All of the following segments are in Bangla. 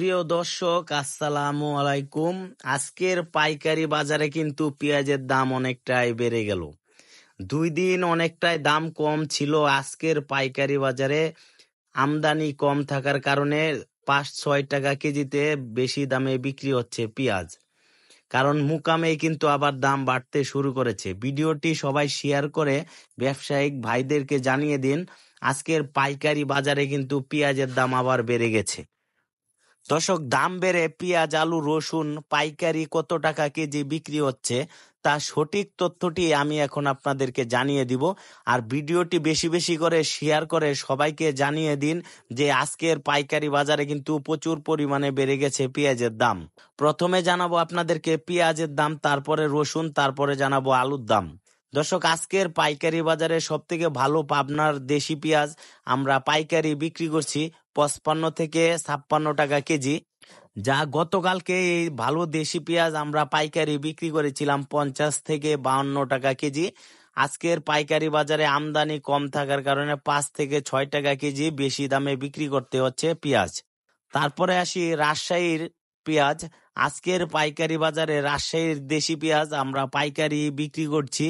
প্রিয় দর্শক আসসালামু আলাইকুম আজকের পাইকারি বাজারে কিন্তু পেঁয়াজের দাম অনেকটাই বেড়ে গেল দুই দিন অনেকটাই দাম কম ছিল আজকের পাইকারি বাজারে আমদানি কম থাকার কারণে পাঁচ ছয় টাকা কেজিতে বেশি দামে বিক্রি হচ্ছে পেঁয়াজ কারণ মুকামে কিন্তু আবার দাম বাড়তে শুরু করেছে ভিডিওটি সবাই শেয়ার করে ব্যবসায়িক ভাইদেরকে জানিয়ে দিন আজকের পাইকারি বাজারে কিন্তু পেঁয়াজের দাম আবার বেড়ে গেছে দর্শক দাম বেড়ে পেঁয়াজ আলু রসুন পাইকারি কত টাকা কেজি বিক্রি হচ্ছে তা সঠিক তথ্যটি আমি এখন আপনাদেরকে জানিয়ে দিব আর ভিডিওটি বেশি বেশি করে শেয়ার করে সবাইকে জানিয়ে দিন যে আজকের পাইকারি বাজারে কিন্তু প্রচুর পরিমাণে বেড়ে গেছে পেঁয়াজের দাম প্রথমে জানাবো আপনাদেরকে পেঁয়াজের দাম তারপরে রসুন তারপরে জানাবো আলুর দাম দর্শক আজকের পাইকারি বাজারে সব থেকে ভালো পাবনার দেশি পেঁয়াজ আমরা পাইকারি বিক্রি করছি পঁচপান্ন থেকে ছাপ্পান্ন টাকা কেজি যা গতকালকে এই ভালো দেশি পেঁয়াজ আমরা পাইকারি বিক্রি করেছিলাম পঞ্চাশ থেকে বাহান্ন টাকা কেজি আজকের পাইকারি বাজারে আমদানি কম থাকার কারণে পাঁচ থেকে ছয় টাকা কেজি বেশি দামে বিক্রি করতে হচ্ছে পেঁয়াজ তারপরে আসি রাজশাহীর পেঁয়াজ আজকের পাইকারি বাজারে রাজশাহীর দেশি পেঁয়াজ আমরা পাইকারি বিক্রি করছি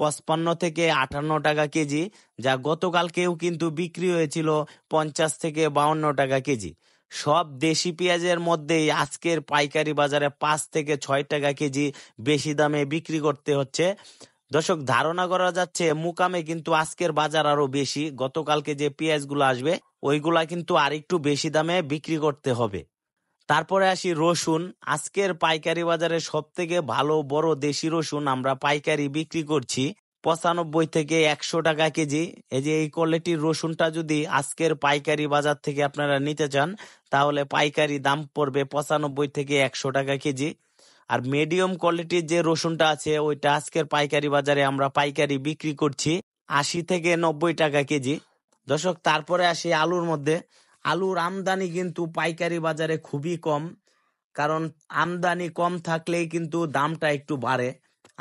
পঁচপান্ন থেকে আটান্ন টাকা কেজি যা গতকালকেও কিন্তু বিক্রি হয়েছিল পঞ্চাশ থেকে বাউন্ন টাকা কেজি সব দেশি পেঁয়াজের মধ্যেই আজকের পাইকারি বাজারে পাঁচ থেকে ছয় টাকা কেজি বেশি দামে বিক্রি করতে হচ্ছে দর্শক ধারণা করা যাচ্ছে মুকামে কিন্তু আজকের বাজার আরো বেশি গতকালকে যে পেঁয়াজগুলো আসবে ওইগুলা কিন্তু আর একটু বেশি দামে বিক্রি করতে হবে তারপরে আসি রসুন আজকের পাইকারি বাজারে সব থেকে ভালো বড় দেশি রসুন আমরা পাইকারি বিক্রি করছি পঁচানব্বই থেকে একশো টাকা কেজি এই যে এই কোয়ালিটির রসুনটা যদি আজকের পাইকারি বাজার থেকে আপনারা নিতে চান তাহলে পাইকারি দাম পড়বে পঁচানব্বই থেকে একশো টাকা কেজি আর মিডিয়াম কোয়ালিটির যে রসুনটা আছে ওইটা আজকের পাইকারি বাজারে আমরা পাইকারি বিক্রি করছি আশি থেকে নব্বই টাকা কেজি দর্শক তারপরে আসি আলুর মধ্যে আলুর আমদানি কিন্তু পাইকারি বাজারে খুবই কম কারণ আমদানি কম থাকলেই কিন্তু দামটা একটু বাড়ে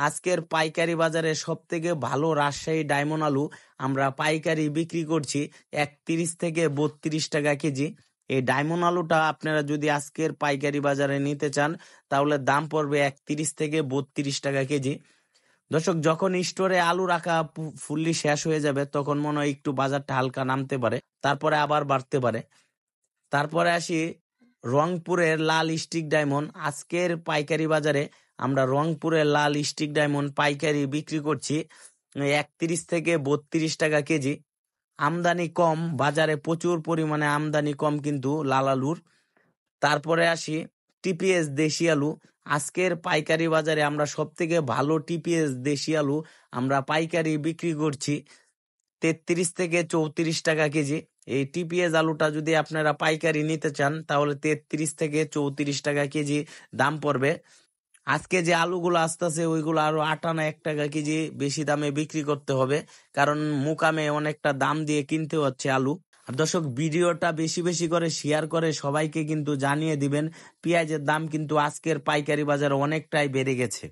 আজকের পাইকারি বাজারে সব থেকে ভালো রাজশাহী ডায়মন্ড আলু আমরা পাইকারি বিক্রি করছি একত্রিশ থেকে বত্রিশ টাকা কেজি এই ডায়মন্ড আলুটা আপনারা যদি আজকের পাইকারি বাজারে নিতে চান তাহলে দাম পড়বে একত্রিশ থেকে বত্রিশ টাকা কেজি দর্শক যখন স্টোরে আলু রাখা ফুললি শেষ হয়ে যাবে তখন মনে হয় একটু বাজারটা হালকা নামতে পারে তারপরে আবার বাড়তে পারে তারপরে আসি রংপুরের লাল স্টিক ডায়মন্ড আজকের পাইকারি বাজারে আমরা রংপুরের লাল স্টিক ডায়মন্ড পাইকারি বিক্রি করছি একত্রিশ থেকে বত্রিশ টাকা কেজি আমদানি কম বাজারে প্রচুর পরিমাণে আমদানি কম কিন্তু লাল আলুর তারপরে আসি টিপিএস দেশি আলু আজকের পাইকারি বাজারে আমরা সব থেকে ভালো টিপিএস দেশি আলু আমরা পাইকারি বিক্রি করছি তেত্রিশ থেকে চৌত্রিশ টাকা কেজি এই টিপিএস আলুটা যদি আপনারা পাইকারি নিতে চান তাহলে তেত্রিশ থেকে চৌত্রিশ টাকা কেজি দাম পড়বে আজকে যে আলুগুলো আসতেছে ওইগুলো আরো আটানা এক টাকা কেজি বেশি দামে বিক্রি করতে হবে কারণ মুকামে অনেকটা দাম দিয়ে কিনতে হচ্ছে আলু আর দর্শক ভিডিওটা বেশি বেশি করে শেয়ার করে সবাইকে কিন্তু জানিয়ে দিবেন পেঁয়াজের দাম কিন্তু আজকের পাইকারি বাজার অনেকটাই বেড়ে গেছে